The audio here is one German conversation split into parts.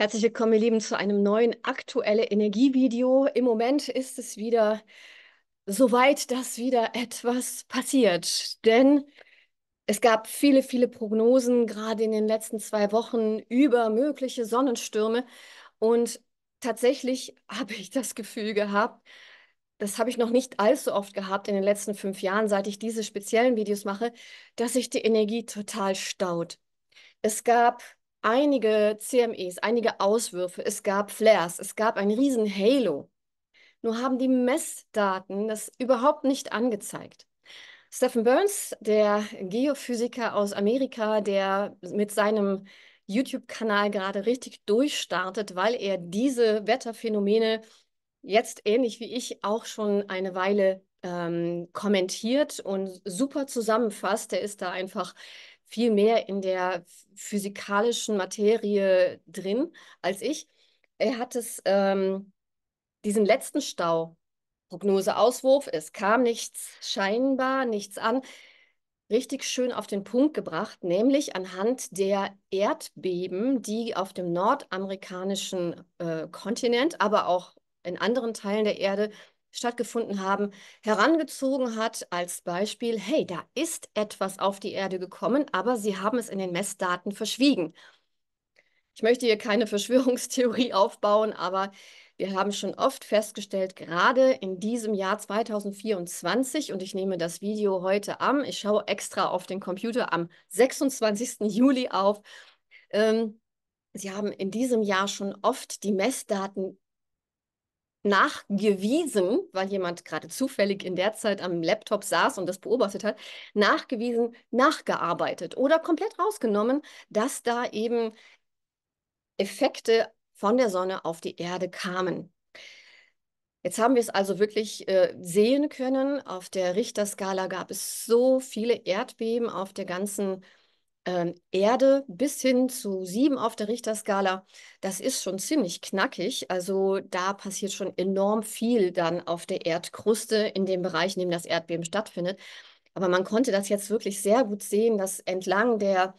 Herzlich willkommen, ihr Lieben, zu einem neuen aktuelle Energievideo. Im Moment ist es wieder soweit, dass wieder etwas passiert. Denn es gab viele, viele Prognosen, gerade in den letzten zwei Wochen, über mögliche Sonnenstürme. Und tatsächlich habe ich das Gefühl gehabt, das habe ich noch nicht allzu oft gehabt in den letzten fünf Jahren, seit ich diese speziellen Videos mache, dass sich die Energie total staut. Es gab einige CMEs, einige Auswürfe, es gab Flares, es gab ein riesen Halo. Nur haben die Messdaten das überhaupt nicht angezeigt. Stephen Burns, der Geophysiker aus Amerika, der mit seinem YouTube-Kanal gerade richtig durchstartet, weil er diese Wetterphänomene jetzt ähnlich wie ich auch schon eine Weile ähm, kommentiert und super zusammenfasst. Der ist da einfach viel mehr in der physikalischen Materie drin als ich. Er hat es, ähm, diesen letzten Stau, Prognoseauswurf, es kam nichts scheinbar, nichts an, richtig schön auf den Punkt gebracht, nämlich anhand der Erdbeben, die auf dem nordamerikanischen äh, Kontinent, aber auch in anderen Teilen der Erde stattgefunden haben, herangezogen hat als Beispiel, hey, da ist etwas auf die Erde gekommen, aber sie haben es in den Messdaten verschwiegen. Ich möchte hier keine Verschwörungstheorie aufbauen, aber wir haben schon oft festgestellt, gerade in diesem Jahr 2024, und ich nehme das Video heute am, ich schaue extra auf den Computer am 26. Juli auf, ähm, Sie haben in diesem Jahr schon oft die Messdaten nachgewiesen, weil jemand gerade zufällig in der Zeit am Laptop saß und das beobachtet hat, nachgewiesen, nachgearbeitet oder komplett rausgenommen, dass da eben Effekte von der Sonne auf die Erde kamen. Jetzt haben wir es also wirklich äh, sehen können. Auf der Richterskala gab es so viele Erdbeben auf der ganzen Welt. Ähm, Erde bis hin zu sieben auf der Richterskala, das ist schon ziemlich knackig. Also da passiert schon enorm viel dann auf der Erdkruste in dem Bereich, in dem das Erdbeben stattfindet. Aber man konnte das jetzt wirklich sehr gut sehen, dass entlang der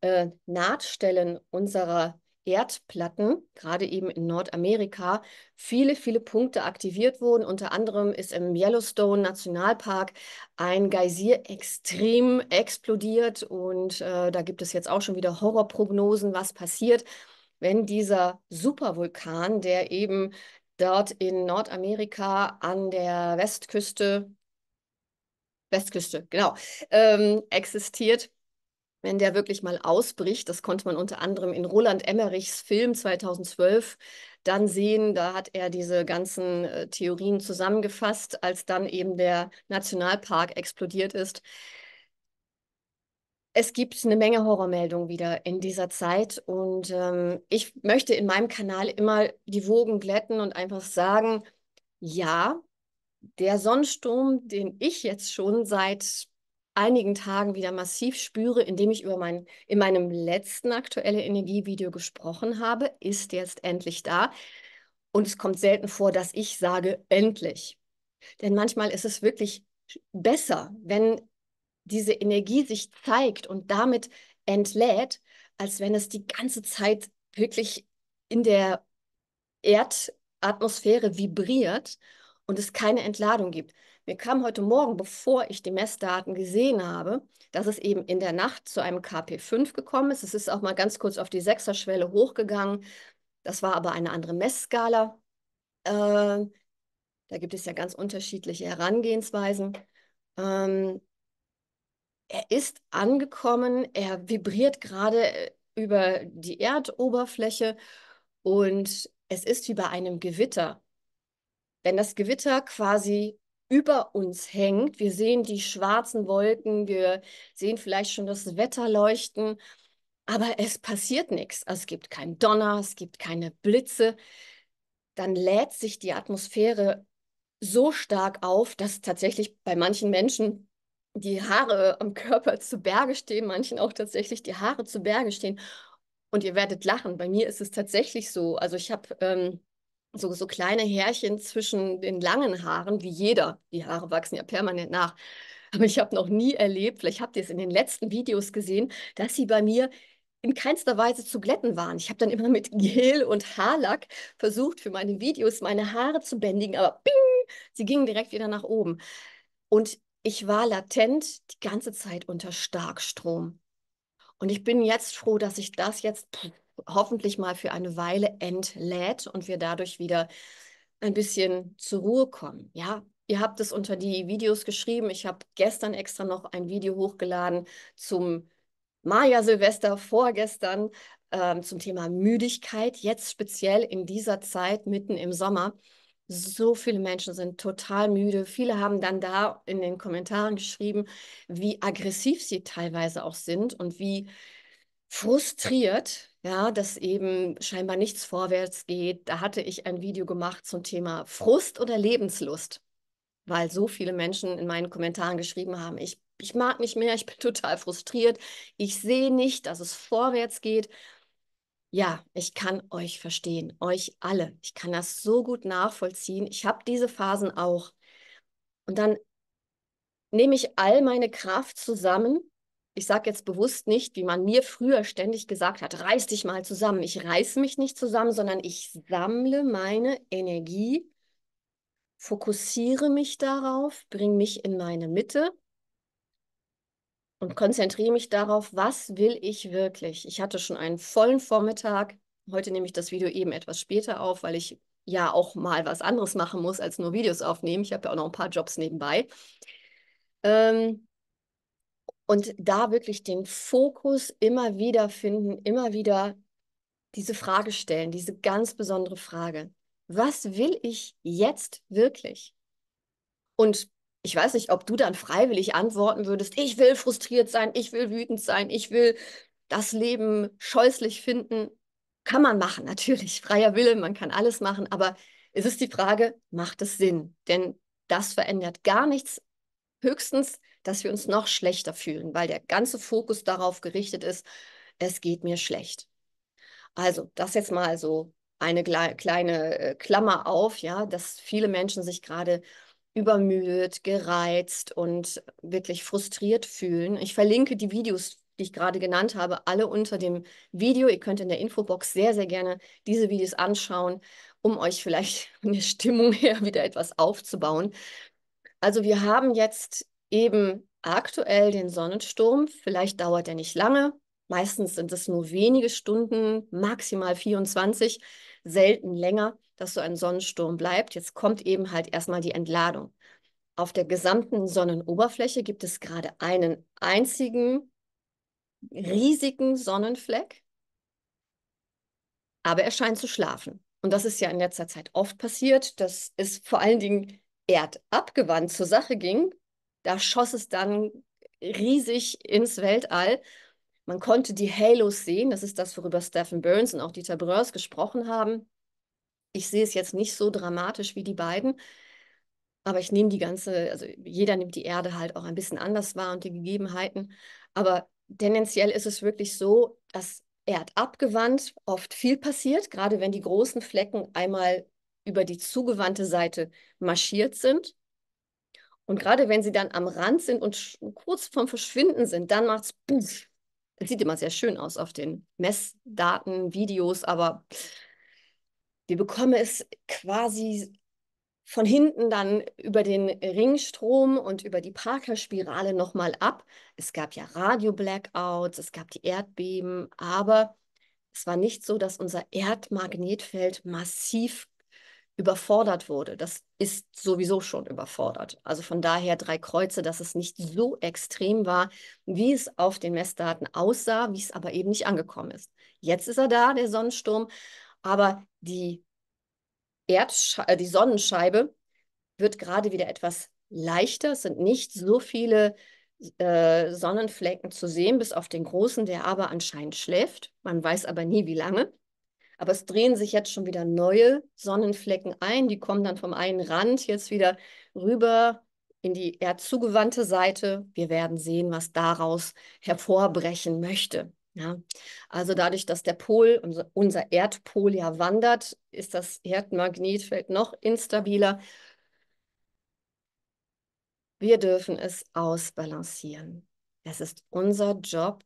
äh, Nahtstellen unserer Erdplatten, gerade eben in Nordamerika, viele, viele Punkte aktiviert wurden. Unter anderem ist im Yellowstone Nationalpark ein Geysir extrem explodiert und äh, da gibt es jetzt auch schon wieder Horrorprognosen, was passiert, wenn dieser Supervulkan, der eben dort in Nordamerika an der Westküste, Westküste, genau, ähm, existiert, wenn der wirklich mal ausbricht, das konnte man unter anderem in Roland Emmerichs Film 2012 dann sehen, da hat er diese ganzen äh, Theorien zusammengefasst, als dann eben der Nationalpark explodiert ist. Es gibt eine Menge Horrormeldungen wieder in dieser Zeit und ähm, ich möchte in meinem Kanal immer die Wogen glätten und einfach sagen, ja, der Sonnensturm, den ich jetzt schon seit einigen Tagen wieder massiv spüre, indem ich über mein, in meinem letzten aktuelle Energievideo gesprochen habe, ist jetzt endlich da. Und es kommt selten vor, dass ich sage, endlich. Denn manchmal ist es wirklich besser, wenn diese Energie sich zeigt und damit entlädt, als wenn es die ganze Zeit wirklich in der Erdatmosphäre vibriert und es keine Entladung gibt. Mir kam heute Morgen, bevor ich die Messdaten gesehen habe, dass es eben in der Nacht zu einem KP5 gekommen ist. Es ist auch mal ganz kurz auf die Sechser-Schwelle hochgegangen. Das war aber eine andere Messskala. Äh, da gibt es ja ganz unterschiedliche Herangehensweisen. Ähm, er ist angekommen, er vibriert gerade äh, über die Erdoberfläche und es ist wie bei einem Gewitter. Wenn das Gewitter quasi über uns hängt. Wir sehen die schwarzen Wolken, wir sehen vielleicht schon das Wetter leuchten, aber es passiert nichts. Es gibt keinen Donner, es gibt keine Blitze. Dann lädt sich die Atmosphäre so stark auf, dass tatsächlich bei manchen Menschen die Haare am Körper zu Berge stehen, manchen auch tatsächlich die Haare zu Berge stehen. Und ihr werdet lachen. Bei mir ist es tatsächlich so. Also ich habe ähm, so, so kleine Härchen zwischen den langen Haaren, wie jeder. Die Haare wachsen ja permanent nach. Aber ich habe noch nie erlebt, vielleicht habt ihr es in den letzten Videos gesehen, dass sie bei mir in keinster Weise zu glätten waren. Ich habe dann immer mit Gel und Haarlack versucht, für meine Videos meine Haare zu bändigen, aber bing, sie gingen direkt wieder nach oben. Und ich war latent die ganze Zeit unter Starkstrom. Und ich bin jetzt froh, dass ich das jetzt hoffentlich mal für eine Weile entlädt und wir dadurch wieder ein bisschen zur Ruhe kommen. Ja, ihr habt es unter die Videos geschrieben. Ich habe gestern extra noch ein Video hochgeladen zum Maya Silvester vorgestern äh, zum Thema Müdigkeit, jetzt speziell in dieser Zeit mitten im Sommer. So viele Menschen sind total müde. Viele haben dann da in den Kommentaren geschrieben, wie aggressiv sie teilweise auch sind und wie frustriert ja, dass eben scheinbar nichts vorwärts geht. Da hatte ich ein Video gemacht zum Thema Frust oder Lebenslust, weil so viele Menschen in meinen Kommentaren geschrieben haben, ich, ich mag nicht mehr, ich bin total frustriert, ich sehe nicht, dass es vorwärts geht. Ja, ich kann euch verstehen, euch alle. Ich kann das so gut nachvollziehen. Ich habe diese Phasen auch. Und dann nehme ich all meine Kraft zusammen ich sage jetzt bewusst nicht, wie man mir früher ständig gesagt hat, reiß dich mal zusammen. Ich reiß mich nicht zusammen, sondern ich sammle meine Energie, fokussiere mich darauf, bringe mich in meine Mitte und konzentriere mich darauf, was will ich wirklich. Ich hatte schon einen vollen Vormittag. Heute nehme ich das Video eben etwas später auf, weil ich ja auch mal was anderes machen muss, als nur Videos aufnehmen. Ich habe ja auch noch ein paar Jobs nebenbei. Ähm, und da wirklich den Fokus immer wieder finden, immer wieder diese Frage stellen, diese ganz besondere Frage. Was will ich jetzt wirklich? Und ich weiß nicht, ob du dann freiwillig antworten würdest, ich will frustriert sein, ich will wütend sein, ich will das Leben scheußlich finden. Kann man machen, natürlich, freier Wille, man kann alles machen, aber es ist die Frage, macht es Sinn? Denn das verändert gar nichts. Höchstens dass wir uns noch schlechter fühlen, weil der ganze Fokus darauf gerichtet ist, es geht mir schlecht. Also, das jetzt mal so eine kleine äh, Klammer auf, ja, dass viele Menschen sich gerade übermüdet, gereizt und wirklich frustriert fühlen. Ich verlinke die Videos, die ich gerade genannt habe, alle unter dem Video. Ihr könnt in der Infobox sehr, sehr gerne diese Videos anschauen, um euch vielleicht eine Stimmung her wieder etwas aufzubauen. Also wir haben jetzt eben aktuell den Sonnensturm. Vielleicht dauert er nicht lange. Meistens sind es nur wenige Stunden, maximal 24, selten länger, dass so ein Sonnensturm bleibt. Jetzt kommt eben halt erstmal die Entladung. Auf der gesamten Sonnenoberfläche gibt es gerade einen einzigen riesigen Sonnenfleck, aber er scheint zu schlafen. Und das ist ja in letzter Zeit oft passiert, dass es vor allen Dingen erdabgewandt zur Sache ging, da schoss es dann riesig ins Weltall. Man konnte die Halos sehen. Das ist das, worüber Stephen Burns und auch Dieter Bröers gesprochen haben. Ich sehe es jetzt nicht so dramatisch wie die beiden, aber ich nehme die ganze, also jeder nimmt die Erde halt auch ein bisschen anders wahr und die Gegebenheiten. Aber tendenziell ist es wirklich so, dass erdabgewandt oft viel passiert, gerade wenn die großen Flecken einmal über die zugewandte Seite marschiert sind. Und gerade wenn sie dann am Rand sind und kurz vorm Verschwinden sind, dann macht es Das sieht immer sehr schön aus auf den Messdaten, Videos, aber wir bekommen es quasi von hinten dann über den Ringstrom und über die Parker-Spirale nochmal ab. Es gab ja Radio-Blackouts, es gab die Erdbeben, aber es war nicht so, dass unser Erdmagnetfeld massiv überfordert wurde. Das ist sowieso schon überfordert. Also von daher drei Kreuze, dass es nicht so extrem war, wie es auf den Messdaten aussah, wie es aber eben nicht angekommen ist. Jetzt ist er da, der Sonnensturm, aber die, Erdsch äh, die Sonnenscheibe wird gerade wieder etwas leichter. Es sind nicht so viele äh, Sonnenflecken zu sehen, bis auf den großen, der aber anscheinend schläft. Man weiß aber nie, wie lange. Aber es drehen sich jetzt schon wieder neue Sonnenflecken ein. Die kommen dann vom einen Rand jetzt wieder rüber in die erdzugewandte Seite. Wir werden sehen, was daraus hervorbrechen möchte. Ja, also dadurch, dass der Pol, unser Erdpol ja wandert, ist das Erdmagnetfeld noch instabiler. Wir dürfen es ausbalancieren. Es ist unser Job,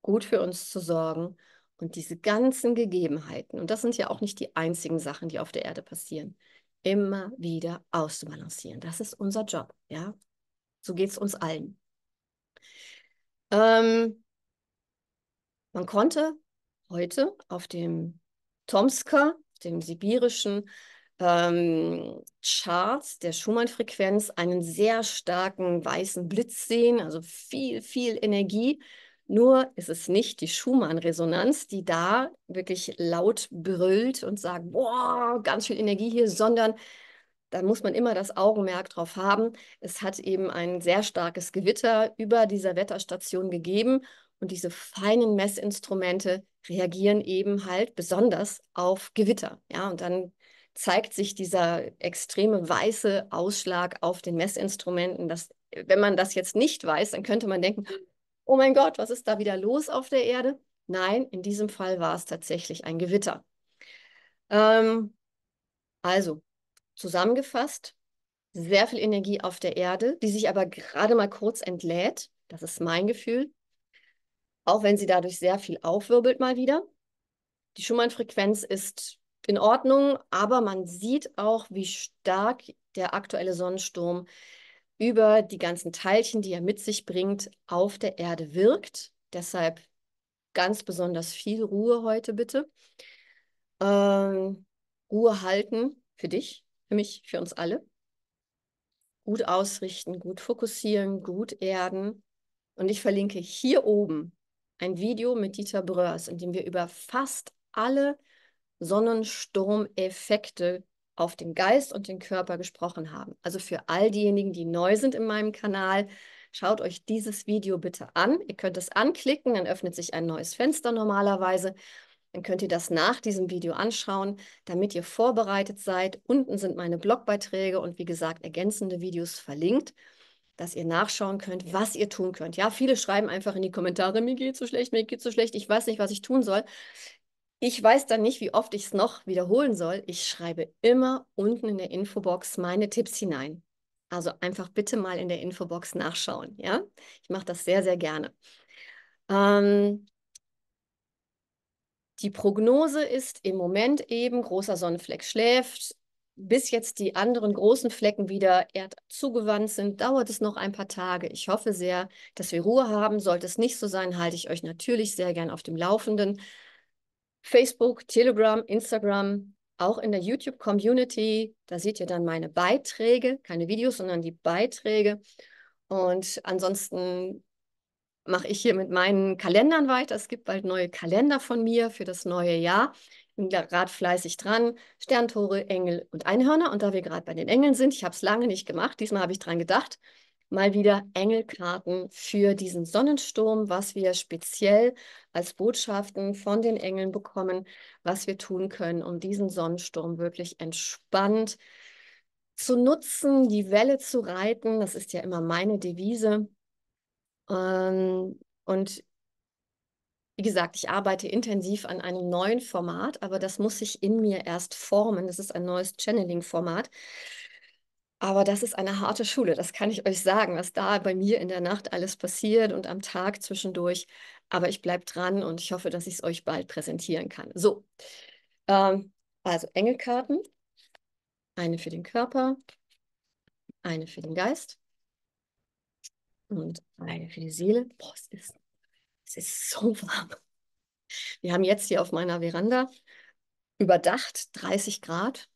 gut für uns zu sorgen und diese ganzen Gegebenheiten, und das sind ja auch nicht die einzigen Sachen, die auf der Erde passieren, immer wieder auszubalancieren. Das ist unser Job, ja. So geht es uns allen. Ähm, man konnte heute auf dem Tomska, dem sibirischen ähm, Charts der Schumann-Frequenz, einen sehr starken weißen Blitz sehen, also viel, viel Energie. Nur ist es nicht die Schumann-Resonanz, die da wirklich laut brüllt und sagt, boah, ganz viel Energie hier, sondern da muss man immer das Augenmerk drauf haben. Es hat eben ein sehr starkes Gewitter über dieser Wetterstation gegeben und diese feinen Messinstrumente reagieren eben halt besonders auf Gewitter. Ja, und dann zeigt sich dieser extreme weiße Ausschlag auf den Messinstrumenten. Dass, wenn man das jetzt nicht weiß, dann könnte man denken, oh mein Gott, was ist da wieder los auf der Erde? Nein, in diesem Fall war es tatsächlich ein Gewitter. Ähm, also, zusammengefasst, sehr viel Energie auf der Erde, die sich aber gerade mal kurz entlädt. Das ist mein Gefühl. Auch wenn sie dadurch sehr viel aufwirbelt mal wieder. Die Schumann-Frequenz ist in Ordnung, aber man sieht auch, wie stark der aktuelle Sonnensturm ist über die ganzen Teilchen, die er mit sich bringt, auf der Erde wirkt. Deshalb ganz besonders viel Ruhe heute bitte. Ähm, Ruhe halten für dich, für mich, für uns alle. Gut ausrichten, gut fokussieren, gut erden. Und ich verlinke hier oben ein Video mit Dieter Bröers, in dem wir über fast alle Sonnensturmeffekte auf den Geist und den Körper gesprochen haben. Also für all diejenigen, die neu sind in meinem Kanal, schaut euch dieses Video bitte an. Ihr könnt es anklicken, dann öffnet sich ein neues Fenster normalerweise. Dann könnt ihr das nach diesem Video anschauen, damit ihr vorbereitet seid. Unten sind meine Blogbeiträge und wie gesagt ergänzende Videos verlinkt, dass ihr nachschauen könnt, was ihr tun könnt. Ja, viele schreiben einfach in die Kommentare, mir geht so schlecht, mir geht so schlecht, ich weiß nicht, was ich tun soll. Ich weiß dann nicht, wie oft ich es noch wiederholen soll. Ich schreibe immer unten in der Infobox meine Tipps hinein. Also einfach bitte mal in der Infobox nachschauen. Ja, ich mache das sehr, sehr gerne. Ähm, die Prognose ist im Moment eben, großer Sonnenfleck schläft. Bis jetzt die anderen großen Flecken wieder erdzugewandt sind, dauert es noch ein paar Tage. Ich hoffe sehr, dass wir Ruhe haben. Sollte es nicht so sein, halte ich euch natürlich sehr gern auf dem Laufenden. Facebook, Telegram, Instagram, auch in der YouTube-Community. Da seht ihr dann meine Beiträge, keine Videos, sondern die Beiträge. Und ansonsten mache ich hier mit meinen Kalendern weiter. Es gibt bald neue Kalender von mir für das neue Jahr. Ich bin gerade fleißig dran. Sterntore, Engel und Einhörner. Und da wir gerade bei den Engeln sind, ich habe es lange nicht gemacht. Diesmal habe ich dran gedacht mal wieder Engelkarten für diesen Sonnensturm, was wir speziell als Botschaften von den Engeln bekommen, was wir tun können, um diesen Sonnensturm wirklich entspannt zu nutzen, die Welle zu reiten. Das ist ja immer meine Devise. Ähm, und wie gesagt, ich arbeite intensiv an einem neuen Format, aber das muss sich in mir erst formen. Das ist ein neues Channeling-Format. Aber das ist eine harte Schule, das kann ich euch sagen, was da bei mir in der Nacht alles passiert und am Tag zwischendurch. Aber ich bleibe dran und ich hoffe, dass ich es euch bald präsentieren kann. So, ähm, also Engelkarten, eine für den Körper, eine für den Geist und eine für die Seele. Boah, es ist, es ist so warm. Wir haben jetzt hier auf meiner Veranda überdacht 30 Grad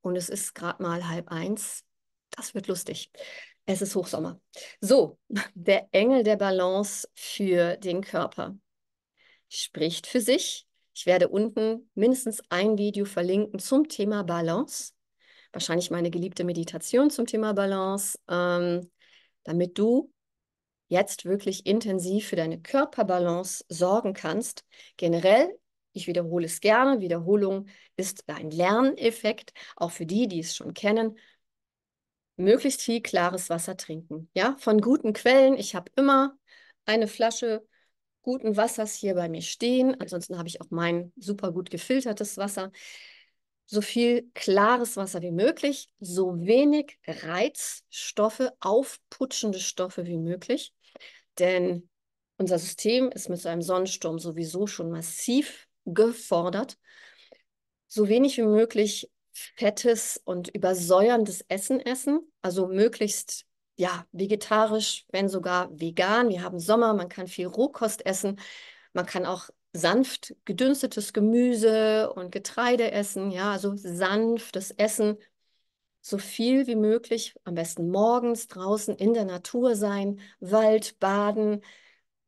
und es ist gerade mal halb eins das wird lustig. Es ist Hochsommer. So, der Engel der Balance für den Körper spricht für sich. Ich werde unten mindestens ein Video verlinken zum Thema Balance. Wahrscheinlich meine geliebte Meditation zum Thema Balance, ähm, damit du jetzt wirklich intensiv für deine Körperbalance sorgen kannst. Generell, ich wiederhole es gerne, Wiederholung ist ein Lerneffekt, auch für die, die es schon kennen möglichst viel klares Wasser trinken. Ja, von guten Quellen. Ich habe immer eine Flasche guten Wassers hier bei mir stehen. Ansonsten habe ich auch mein super gut gefiltertes Wasser. So viel klares Wasser wie möglich, so wenig Reizstoffe, aufputschende Stoffe wie möglich. Denn unser System ist mit so einem Sonnensturm sowieso schon massiv gefordert. So wenig wie möglich fettes und übersäuerndes Essen essen, also möglichst ja, vegetarisch, wenn sogar vegan. Wir haben Sommer, man kann viel Rohkost essen, man kann auch sanft gedünstetes Gemüse und Getreide essen, ja, also sanftes Essen, so viel wie möglich, am besten morgens draußen in der Natur sein, Wald baden,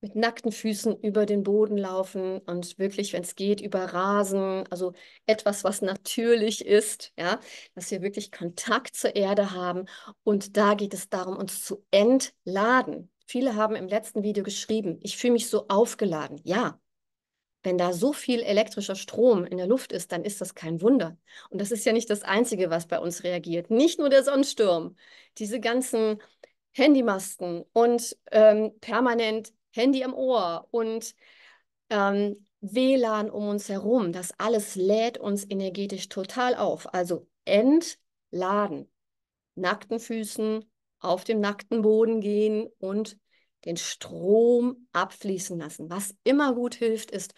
mit nackten Füßen über den Boden laufen und wirklich, wenn es geht, über Rasen, also etwas, was natürlich ist, ja, dass wir wirklich Kontakt zur Erde haben. Und da geht es darum, uns zu entladen. Viele haben im letzten Video geschrieben, ich fühle mich so aufgeladen. Ja, wenn da so viel elektrischer Strom in der Luft ist, dann ist das kein Wunder. Und das ist ja nicht das Einzige, was bei uns reagiert. Nicht nur der Sonnensturm, diese ganzen Handymasten und ähm, permanent Handy im Ohr und ähm, WLAN um uns herum. Das alles lädt uns energetisch total auf. Also entladen. Nackten Füßen auf dem nackten Boden gehen und den Strom abfließen lassen. Was immer gut hilft, ist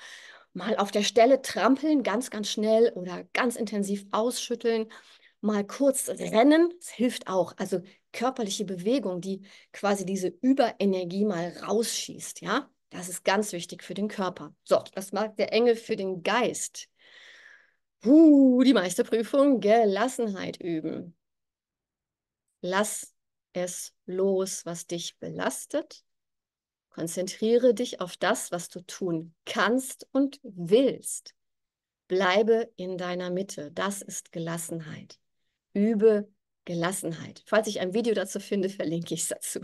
mal auf der Stelle trampeln, ganz, ganz schnell oder ganz intensiv ausschütteln, mal kurz rennen, das hilft auch. Also körperliche Bewegung, die quasi diese Überenergie mal rausschießt, ja? Das ist ganz wichtig für den Körper. So, was mag der Engel für den Geist. Huh, die Meisterprüfung, Gelassenheit üben. Lass es los, was dich belastet. Konzentriere dich auf das, was du tun kannst und willst. Bleibe in deiner Mitte. Das ist Gelassenheit. Übe Gelassenheit. Falls ich ein Video dazu finde, verlinke ich es dazu.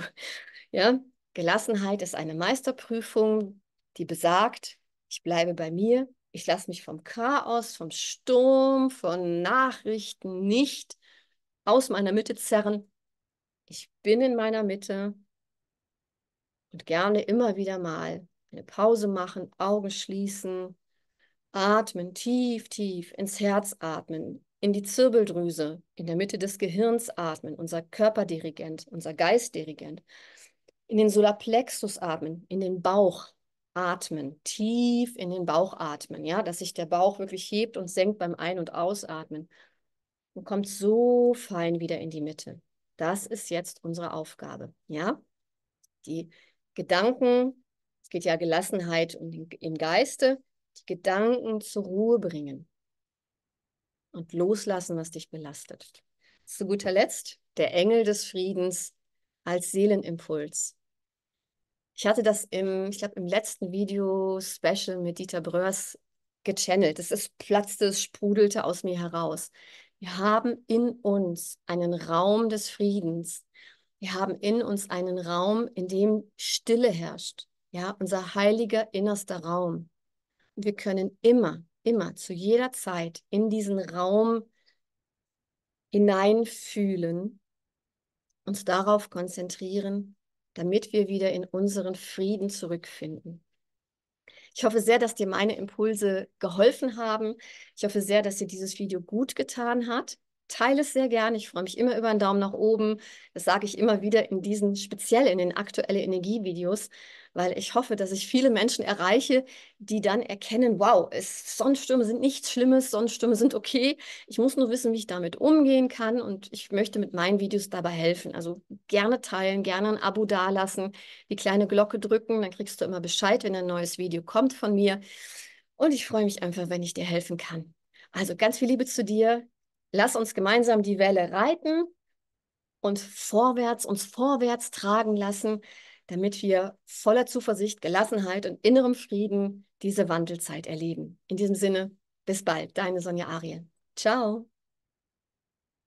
Ja? Gelassenheit ist eine Meisterprüfung, die besagt, ich bleibe bei mir, ich lasse mich vom Chaos, vom Sturm, von Nachrichten nicht aus meiner Mitte zerren. Ich bin in meiner Mitte und gerne immer wieder mal eine Pause machen, Augen schließen, atmen, tief, tief ins Herz atmen, in die Zirbeldrüse, in der Mitte des Gehirns atmen, unser Körperdirigent, unser Geistdirigent, in den Solarplexus atmen, in den Bauch atmen, tief in den Bauch atmen, ja, dass sich der Bauch wirklich hebt und senkt beim Ein- und Ausatmen und kommt so fein wieder in die Mitte. Das ist jetzt unsere Aufgabe, ja? Die Gedanken, es geht ja Gelassenheit im Geiste, die Gedanken zur Ruhe bringen, und loslassen, was dich belastet. Zu guter Letzt der Engel des Friedens als Seelenimpuls. Ich hatte das im, ich glaube, im letzten Video-Special mit Dieter Bröers gechannelt. Es ist platzte, es sprudelte aus mir heraus. Wir haben in uns einen Raum des Friedens. Wir haben in uns einen Raum, in dem Stille herrscht. Ja, unser heiliger innerster Raum. Und wir können immer immer, zu jeder Zeit in diesen Raum hineinfühlen, uns darauf konzentrieren, damit wir wieder in unseren Frieden zurückfinden. Ich hoffe sehr, dass dir meine Impulse geholfen haben. Ich hoffe sehr, dass dir dieses Video gut getan hat. Teile es sehr gerne. Ich freue mich immer über einen Daumen nach oben. Das sage ich immer wieder in diesen, speziell in den aktuellen Energievideos, weil ich hoffe, dass ich viele Menschen erreiche, die dann erkennen, wow, es, Sonnenstürme sind nichts Schlimmes, Sonnenstürme sind okay. Ich muss nur wissen, wie ich damit umgehen kann und ich möchte mit meinen Videos dabei helfen. Also gerne teilen, gerne ein Abo dalassen, die kleine Glocke drücken, dann kriegst du immer Bescheid, wenn ein neues Video kommt von mir. Und ich freue mich einfach, wenn ich dir helfen kann. Also ganz viel Liebe zu dir. Lass uns gemeinsam die Welle reiten und vorwärts, uns vorwärts tragen lassen damit wir voller Zuversicht, Gelassenheit und innerem Frieden diese Wandelzeit erleben. In diesem Sinne, bis bald, deine Sonja Ariel. Ciao.